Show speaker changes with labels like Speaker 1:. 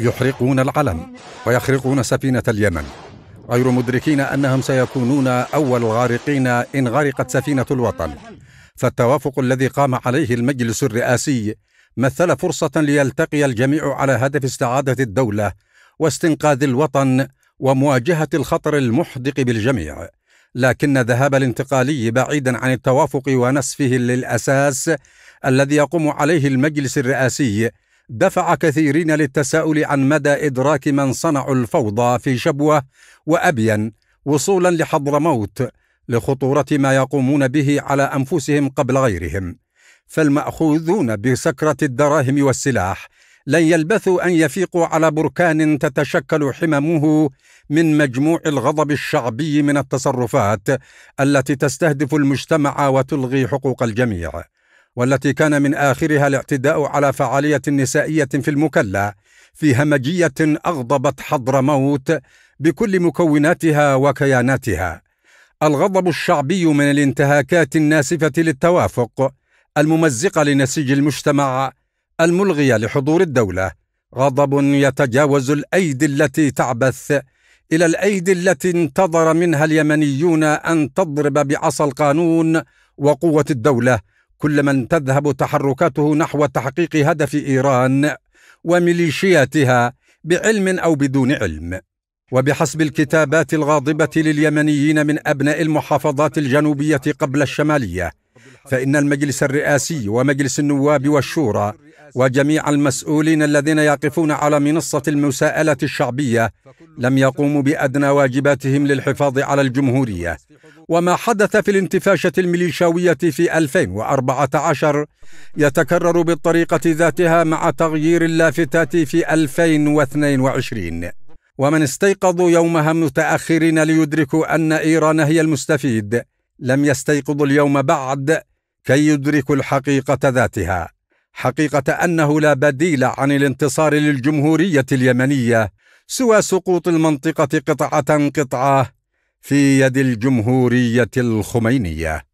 Speaker 1: يحرقون العلم ويخرقون سفينة اليمن غير مدركين أنهم سيكونون أول غارقين إن غرقت سفينة الوطن فالتوافق الذي قام عليه المجلس الرئاسي مثل فرصة ليلتقي الجميع على هدف استعادة الدولة واستنقاذ الوطن ومواجهة الخطر المحدق بالجميع لكن ذهاب الانتقالي بعيدا عن التوافق ونسفه للأساس الذي يقوم عليه المجلس الرئاسي دفع كثيرين للتساؤل عن مدى إدراك من صنعوا الفوضى في شبوة وأبين وصولا لحضرموت لخطورة ما يقومون به على أنفسهم قبل غيرهم فالمأخوذون بسكرة الدراهم والسلاح لن يلبثوا أن يفيقوا على بركان تتشكل حممه من مجموع الغضب الشعبي من التصرفات التي تستهدف المجتمع وتلغي حقوق الجميع والتي كان من آخرها الاعتداء على فعالية نسائية في المكلا في همجية أغضبت حضرموت بكل مكوناتها وكياناتها الغضب الشعبي من الانتهاكات الناسفة للتوافق الممزقة لنسيج المجتمع الملغية لحضور الدولة غضب يتجاوز الأيدي التي تعبث إلى الأيدي التي انتظر منها اليمنيون أن تضرب بعصا القانون وقوة الدولة كلما تذهب تحركاته نحو تحقيق هدف ايران وميليشياتها بعلم او بدون علم وبحسب الكتابات الغاضبه لليمنيين من ابناء المحافظات الجنوبيه قبل الشماليه فان المجلس الرئاسي ومجلس النواب والشورى وجميع المسؤولين الذين يقفون على منصه المساءله الشعبيه لم يقوموا بادنى واجباتهم للحفاظ على الجمهوريه وما حدث في الانتفاشه الميليشاويه في 2014 يتكرر بالطريقه ذاتها مع تغيير اللافتات في 2022 ومن استيقظوا يومها متاخرين ليدركوا ان ايران هي المستفيد لم يستيقظوا اليوم بعد كي يدركوا الحقيقه ذاتها حقيقه انه لا بديل عن الانتصار للجمهوريه اليمنيه سوى سقوط المنطقة قطعة قطعة في يد الجمهورية الخمينية